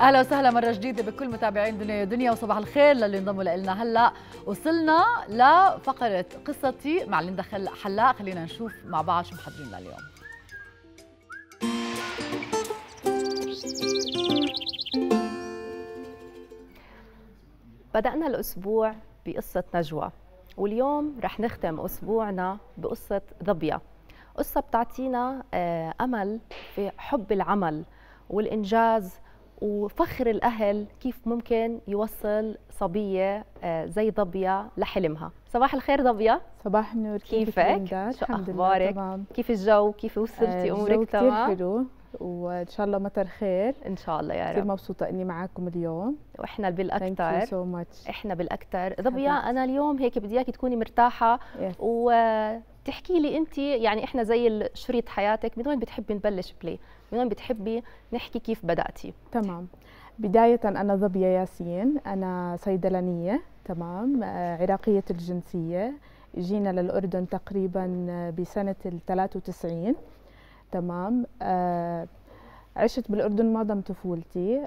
اهلا وسهلا مره جديده بكل متابعين دنيا دنيا وصباح الخير للي انضموا لنا هلا وصلنا لفقره قصتي مع اللي دخل حلاق خلينا نشوف مع بعض شو محضرين لليوم بدأنا الأسبوع بقصة نجوى واليوم رح نختم أسبوعنا بقصة ظبية قصة بتعطينا آه، أمل في حب العمل والإنجاز وفخر الأهل كيف ممكن يوصل صبية آه، زي ضبية لحلمها صباح الخير ضبية صباح النور كيفك؟ شو أخبارك؟ كيف الجو؟ كيف وصلتي آه، أمورك تمام؟ كثير حلو وان شاء الله مطر خير ان شاء الله يا رب كثير مبسوطه اني معكم اليوم واحنا بالاكثر so احنا بالاكثر ضبيا انا اليوم هيك بدي اياك تكوني مرتاحه yes. وتحكي لي انت يعني احنا زي شريط حياتك من وين بتحبي نبلش بلي من بتحبي نحكي كيف بداتي تمام بداية أنا ظبية ياسين أنا صيدلانية تمام آه، عراقية الجنسية جينا للأردن تقريبا آه، بسنة ال 93 تمام آه، عشت بالأردن معظم طفولتي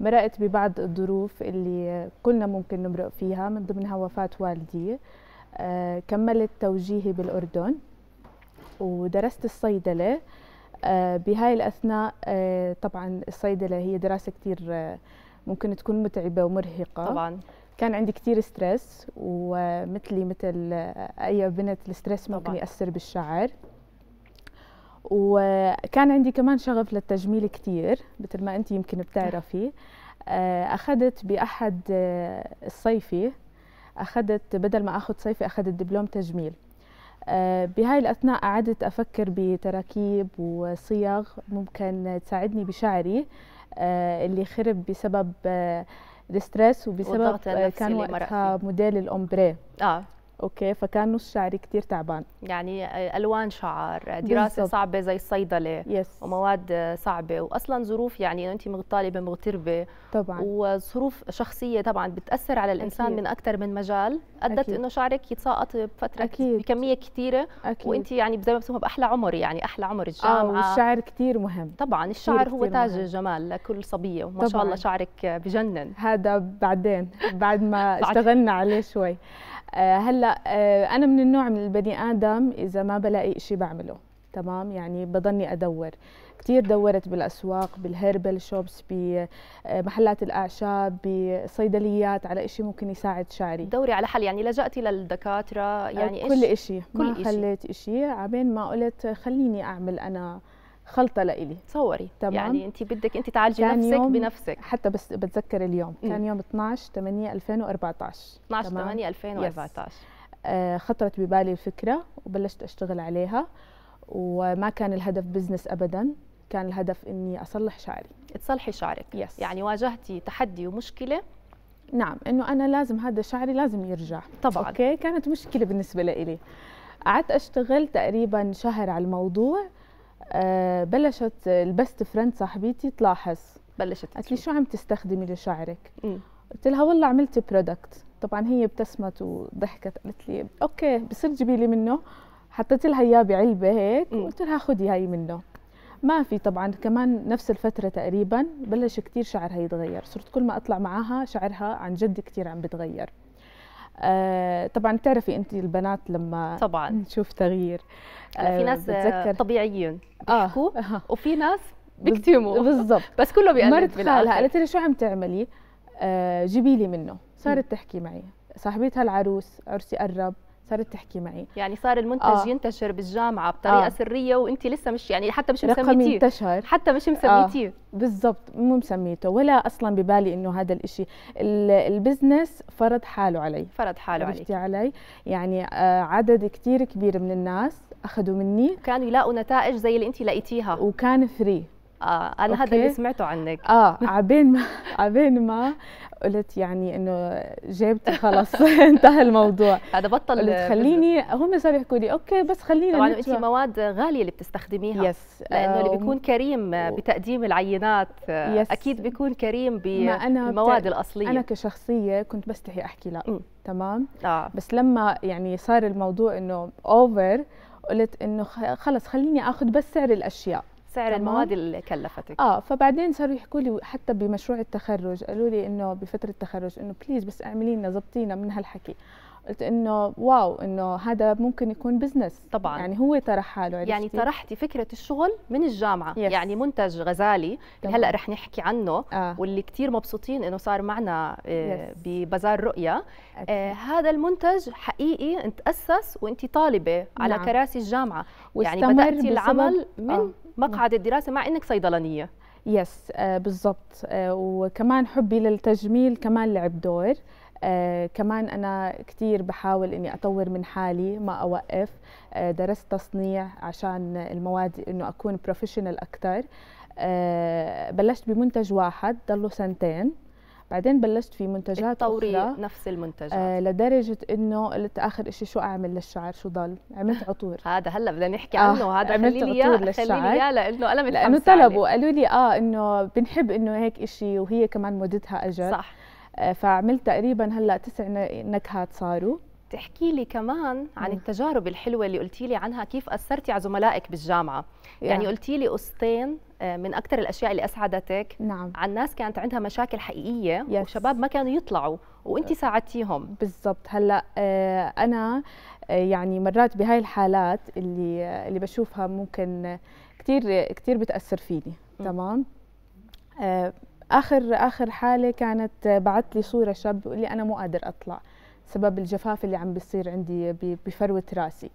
مرقت ببعض الظروف اللي كلنا ممكن نمرق فيها من ضمنها وفاة والدي كملت توجيهي بالأردن ودرست الصيدلة آه، بهاي الأثناء آه، طبعا الصيدلة هي دراسة كثير آه، ممكن تكون متعبة ومرهقة طبعا كان عندي كثير ستريس ومثلي مثل أي بنت الستريس ممكن يأثر بالشعر وكان عندي كمان شغف للتجميل كثير مثل ما أنت يمكن بتعرفي أخذت بأحد الصيفي أخذت بدل ما أخذ صيفي أخذت دبلوم تجميل آه، بهاي الأثناء قعدت أفكر بتراكيب وصيغ ممكن تساعدني بشعري آه، اللي خرب بسبب آه، الستريس وبسبب كان وقتها موديل الأمبري آه. اوكي فكان نص شعري كثير تعبان يعني آه، الوان شعر آه، دراسه بالزبط. صعبه زي الصيدله يس. ومواد آه، صعبه واصلا ظروف يعني انت طالبه مغتربه طبعا وظروف شخصيه طبعا بتاثر على الانسان أكيد. من اكثر من مجال ادت انه شعرك يتساقط بفتره أكيد. بكميه كثيره وانت يعني زي ما بسموها باحلى عمر يعني احلى عمر الجامعه اه والشعر كثير مهم طبعا الشعر كتير هو كتير تاج مهم. الجمال لكل صبيه وما طبعاً. شاء الله شعرك بجنن هذا بعدين بعد ما اشتغلنا عليه شوي آه، هلا آه، انا من النوع من البني ادم اذا ما بلاقي شيء بعمله تمام يعني بضلني ادور كثير دورت بالاسواق بالهيربل شوبس بمحلات آه، الاعشاب بصيدليات على شيء ممكن يساعد شعري دوري على حل يعني لجأتي للدكاتره يعني كل شيء كل ما خليت شيء عبين ما قلت خليني اعمل انا خلطه لإلي تصوري تمام يعني انت بدك انت تعالجي نفسك بنفسك حتى بس بتذكر اليوم م. كان يوم 12 8 2014 12 8 2014 آه خطرت ببالي الفكره وبلشت اشتغل عليها وما كان الهدف بزنس ابدا كان الهدف اني اصلح شعري تصلحي شعرك yes. يعني واجهتي تحدي ومشكله نعم انه انا لازم هذا شعري لازم يرجع طبعا اوكي كانت مشكله بالنسبه لي قعدت اشتغل تقريبا شهر على الموضوع آه، بلشت البست فريند صاحبتي تلاحظ بلشت قالت لي شو عم تستخدمي لشعرك؟ قلت لها والله عملت برودكت طبعا هي ابتسمت وضحكت قالت لي اوكي بصير جيبي لي منه حطيت لها اياه بعلبه هيك وقلت لها خذي هاي منه ما في طبعا كمان نفس الفترة تقريبا بلش كتير شعرها يتغير صرت كل ما أطلع معاها شعرها عن جد كتير عم بتغير آه طبعا تعرفي انت البنات لما طبعا نشوف تغيير آه في آه، ناس آه، بتذكر طبيعيين آه، بيحكوا آه. وفي ناس بيكتموا بالضبط بس كله بيقلب مرت خالها قالت لي شو عم تعملي آه جيبي لي منه صارت تحكي معي صاحبتها العروس عرسي قرب صارت تحكي معي يعني صار المنتج آه. ينتشر بالجامعه بطريقه آه. سريه وانت لسه مش يعني حتى مش مسميتيه انتشر حتى مش آه. مسميتيه آه. بالضبط مو مسميته ولا اصلا ببالي انه هذا الإشي البزنس فرض حاله علي فرض حاله علي علي يعني آه عدد كثير كبير من الناس اخذوا مني كانوا يلاقوا نتائج زي اللي انت لقيتيها وكان فري آه انا هذا اللي سمعته عنك اه عبين ما عبين ما قلت يعني انه جابتي خلص انتهى الموضوع هذا بطل قلت خليني هم صاروا يحكوا لي اوكي بس خلينا طبعا انت مواد غاليه اللي بتستخدميها يس لانه اللي آه، بيكون كريم بتقديم العينات يس. آه، اكيد بيكون كريم بالمواد الاصليه انا كشخصيه كنت بستحي احكي لا م. تمام آه. بس لما يعني صار الموضوع انه اوفر قلت انه خلص خليني اخذ بس سعر الاشياء سعر تمام. المواد اللي كلفتك اه فبعدين صاروا يحكوا لي حتى بمشروع التخرج قالوا لي انه بفتره التخرج انه بليز بس اعملي لنا ظبطينا من هالحكي قلت انه واو انه هذا ممكن يكون بزنس طبعا يعني هو طرح حاله عرفتي؟ يعني طرحتي فكره الشغل من الجامعه yes. يعني منتج غزالي اللي هلا رح نحكي عنه آه. واللي كثير مبسوطين انه صار معنا آه yes. ببازار رؤيا آه هذا المنتج حقيقي انت اسس وانت طالبه على نعم. كراسي الجامعه يعني بداتي العمل من آه. مقعد الدراسه مع انك صيدلانيه يس آه، بالضبط آه، وكمان حبي للتجميل كمان لعب دور آه كمان أنا كثير بحاول إني أطور من حالي ما أوقف آه درست تصنيع عشان المواد إنه أكون بروفيشنال أكثر آه بلشت بمنتج واحد ضلوا سنتين بعدين بلشت في منتجات تطوري نفس المنتجات آه لدرجه انه قلت اخر شيء شو اعمل للشعر شو ضل عملت عطور هذا هلا بدنا نحكي آه، عنه آه هذا عملت خليلي اياه خليني اياه لانه انا متحمسه لانه طلبوا قالوا لي اه انه بنحب انه هيك شيء وهي كمان مودتها اجر صح آه، فعملت تقريبا هلا تسع نكهات صاروا تحكي لي كمان عن التجارب الحلوه اللي قلتي لي عنها كيف اثرتي على زملائك بالجامعه يعني قلتي لي قصتين آه، من اكثر الاشياء اللي اسعدتك نعم عن ناس كانت عندها مشاكل حقيقيه يس. وشباب ما كانوا يطلعوا وانت ساعدتيهم بالضبط هلا آه، انا آه، يعني مرات بهاي الحالات اللي اللي بشوفها ممكن كثير كثير بتاثر فيني تمام اخر اخر حاله كانت بعت لي صوره شاب بيقول لي انا مو قادر اطلع سبب الجفاف اللي عم بيصير عندي بفروه راسي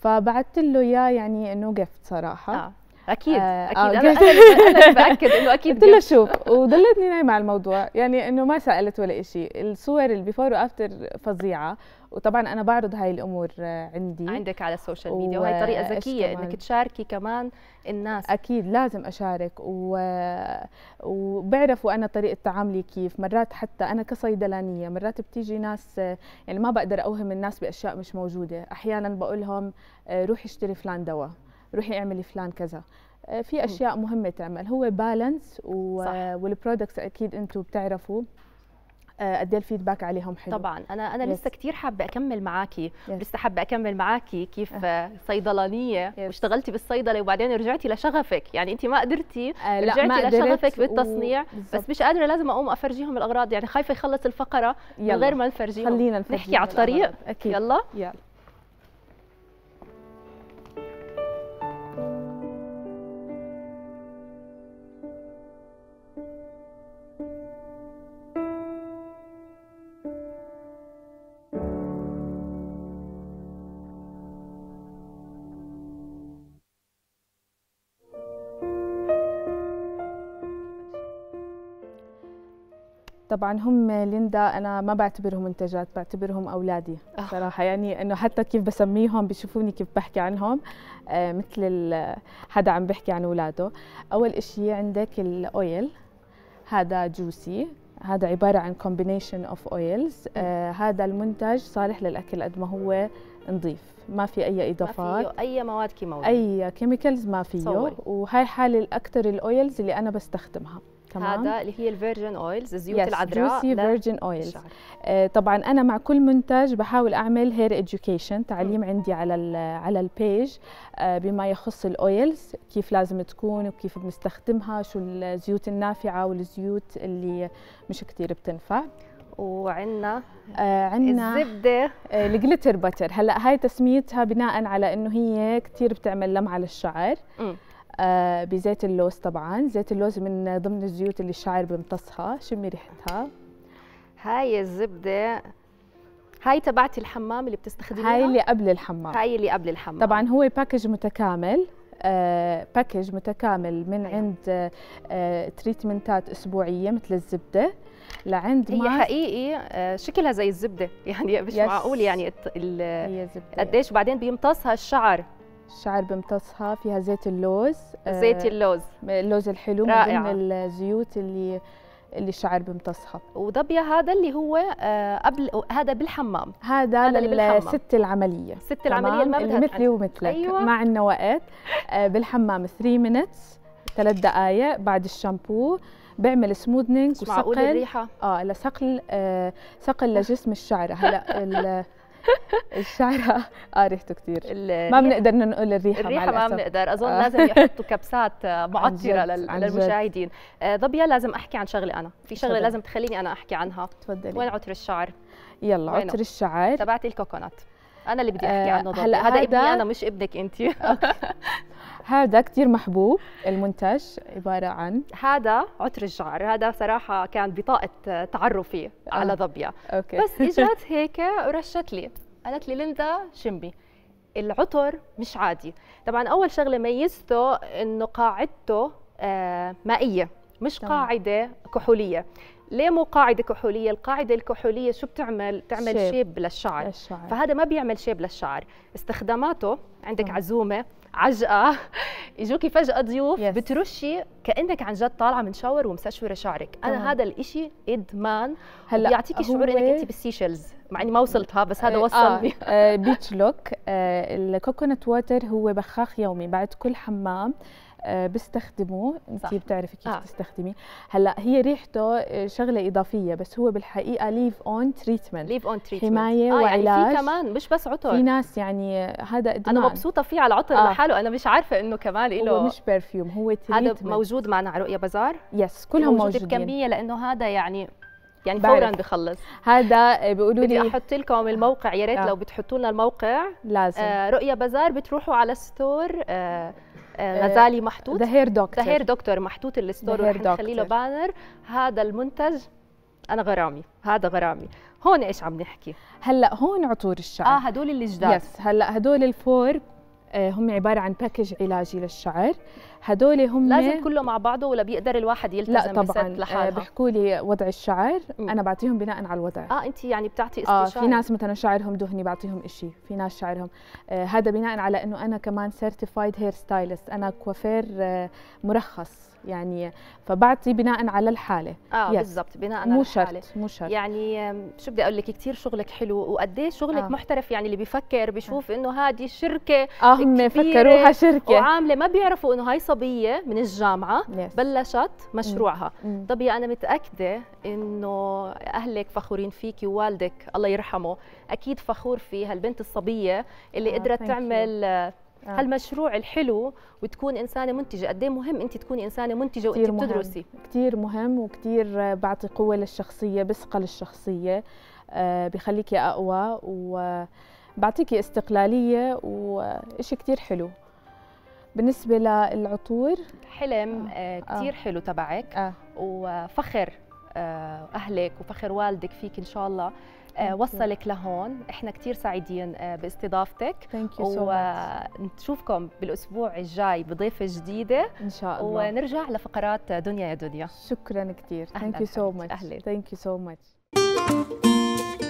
فبعثت له اياه يعني انه جفت صراحه آه. اكيد آه اكيد آه انا باكد انه اكيد قلت له شوف وضلتني نايمه على الموضوع يعني انه ما سالت ولا شيء الصور البيفور وافتر فظيعه وطبعا انا بعرض هاي الامور آه، عندي عندك على السوشيال ميديا وهي طريقه ذكيه انك تشاركي كمان الناس اكيد لازم اشارك و... آه، وبعرفوا انا طريقه تعاملي كيف مرات حتى انا كصيدلانيه مرات بتيجي ناس آه، يعني ما بقدر اوهم الناس باشياء مش موجوده احيانا بقول لهم روحي اشتري فلان دواء روحي اعملي فلان كذا في اشياء مهمه تعمل هو بالانس و... والبرودكتس اكيد انتم بتعرفوا آه، قد ايه الفيدباك عليهم حلو طبعا انا انا yes. لسه كثير حابه اكمل معاكي yes. لسه حابه اكمل معاكي كيف أه. صيدلانيه yes. واشتغلتي بالصيدله وبعدين رجعتي لشغفك يعني انت ما قدرتي آه، رجعتي ما لشغفك بالتصنيع بالزبط. بس مش قادره لازم اقوم افرجيهم الاغراض يعني خايفه يخلص الفقره من غير ما نفرجيهم خلينا نفرجيهم نحكي على الطريق أكيد. يلا, يلا. طبعا هم ليندا انا ما بعتبرهم منتجات بعتبرهم اولادي آه. صراحه يعني انه حتى كيف بسميهم بيشوفوني كيف بحكي عنهم آه، مثل حدا عم بحكي عن اولاده اول إشي عندك الاويل هذا جوسي هذا عباره عن كومبينيشن اوف اويلز هذا المنتج صالح للاكل قد ما هو نظيف ما في اي اضافات ما فيه اي مواد كيماويه اي كيميكلز ما فيه صوري. وهي حاله الاكثر الاويلز اللي انا بستخدمها تمام. هذا اللي هي الفيرجن اويلز الزيوت yes. العذراء جوسي فيرجن اويلز طبعا انا مع كل منتج بحاول اعمل هير اديوكيشن تعليم م. عندي على الـ على البيج آه، بما يخص الاويلز كيف لازم تكون وكيف بنستخدمها شو الزيوت النافعه والزيوت اللي مش كثير بتنفع وعندنا آه عندنا الزبده آه الجلتر بتر هلا هاي تسميتها بناء على انه هي كثير بتعمل لمعه للشعر م. آه، بزيت اللوز طبعا زيت اللوز من ضمن الزيوت اللي الشاعر بيمتصها شمي ريحتها هاي الزبده هاي تبعت الحمام اللي بتستخدميها هاي اللي قبل الحمام هاي اللي قبل الحمام طبعا هو باكج متكامل آه باكج متكامل من أيوة. عند آه تريتمنتات اسبوعيه مثل الزبده لعند هي حقيقي آه شكلها زي الزبده يعني مش معقول يعني قديش بعدين بيمتصها الشعر الشعر بمتصها فيها زيت اللوز آه، زيت اللوز اللوز الحلو رائعة. من الزيوت اللي اللي الشعر بيمتصها وضبيا هذا اللي هو آه، قبل هذا بالحمام هذا, هذا العمليه ست العمليه اللي ما بدها مثلي ومثلك أيوة. ما عندنا وقت آه، بالحمام 3 مينتس ثلاث دقائق بعد الشامبو بعمل سموذنينج وصقل الريحه اه لصقل آه صقل لجسم الشعر هلا الشعر آه، ريحته كثير ما بنقدر ننقل الريحه الريحه ما بنقدر اظن آه. لازم يحطوا كبسات آه، معطره للمشاهدين آه، ضبيا لازم احكي عن شغله انا في شغله لازم تخليني انا احكي عنها تفضلي وين عطر الشعر يلا عطر الشعر تبعت الكوكونات انا اللي بدي احكي آه، عنه ضد. هلا هذا ابني انا مش ابنك انت هذا كثير محبوب المنتج عبارة عن هذا عطر الشعر هذا صراحة كان بطاقة تعرفي على ضبية آه، أوكي. بس إجت هيك ورشت لي قالت لي ليندا شمبي العطر مش عادي طبعا أول شغلة ميزته إنه قاعدته آه، مائية مش قاعدة كحولية ليه مو قاعده كحوليه القاعده الكحوليه شو بتعمل بتعمل شيب, شيب للشعر. للشعر فهذا ما بيعمل شيب للشعر استخداماته عندك آه. عزومه عجقه يجوكي فجاه ضيوف yes. بترشي كانك عن جد طالعه من شاور ومسشوره شعرك انا طبعا. هذا الإشي ادمان هلا بيعطيكي شعور انك انت بالسيشلز مع اني ما وصلتها بس هذا وصلني آه. آه. بيتش لوك آه. آه، الكوكونات ووتر هو بخاخ يومي بعد كل حمام آه، بيستخدموه انت بتعرفي كيف آه. تستخدميه هلا هي ريحته آه، شغله اضافيه بس هو بالحقيقه ليف اون تريتمنت ليف اون تريتمنت حمايه آه وعلاج يعني في كمان مش بس عطر في ناس يعني آه، هذا ادمان انا مبسوطه فيه على العطر آه. لحاله انا مش عارفه انه كمان له هو مش برفيوم هو تريتمنت هذا موجود معنا رؤيا بازار يس كلهم موجود موجودين بكميه لانه هذا يعني يعني بعرف. فورا بخلص هذا بيقولوا لي بدي احط لكم الموقع يا ريت آه. لو بتحطوا لنا الموقع لازم آه رؤيا بازار بتروحوا على ستور آه آه، غزالي محطوط ذا هير دكتور ذا هير دكتور محطوط الستور رح نخلي له بانر هذا المنتج انا غرامي هذا غرامي هون ايش عم نحكي هلا هون عطور الشعر اه هدول الجداد يس هلا هدول الفور آه، هم عباره عن باكج علاجي للشعر هدول هم لازم كله مع بعضه ولا بيقدر الواحد يلتزم لا طبعا لحالها آه، بيحكوا لي وضع الشعر انا بعطيهم بناء على الوضع اه انت يعني بتعطي استشاره آه في ناس مثلا شعرهم دهني بعطيهم شيء في ناس شعرهم آه هذا بناء على انه انا كمان سيرتيفايد هير ستايلست انا كوافير آه مرخص يعني فبعطي بناء على الحاله اه بالضبط بناء على مو الحاله مو شرط يعني شو بدي اقول لك كثير شغلك حلو وقد ايه شغلك آه. محترف يعني اللي بيفكر بيشوف آه. انه هذه شركه اه هم فكروها شركه وعامله ما بيعرفوا انه هاي طبيه من الجامعه yes. بلشت mm. مشروعها mm. Mm. انا متاكده انه اهلك فخورين فيكي ووالدك الله يرحمه اكيد فخور في هالبنت الصبيه اللي oh, قدرت تعمل you. Ah. هالمشروع الحلو وتكون انسانه منتجه قد ايه مهم انت تكوني انسانه منتجه وانت بتدرسي كثير مهم وكثير بعطي قوه للشخصيه بثقل الشخصيه آه، بخليكي اقوى وبعطيكي استقلاليه وشيء كثير حلو بالنسبه للعطور حلم آه كثير آه. آه. حلو تبعك آه. وفخر آه اهلك وفخر والدك فيك ان شاء الله آه وصلك لهون احنا كثير سعيدين آه باستضافتك ونشوفكم so ونشوفكم بالاسبوع الجاي بضيفه جديده ان شاء الله ونرجع لفقرات دنيا يا دنيا شكرا كثير ثانك يو سو ماتش ثانك يو سو ماتش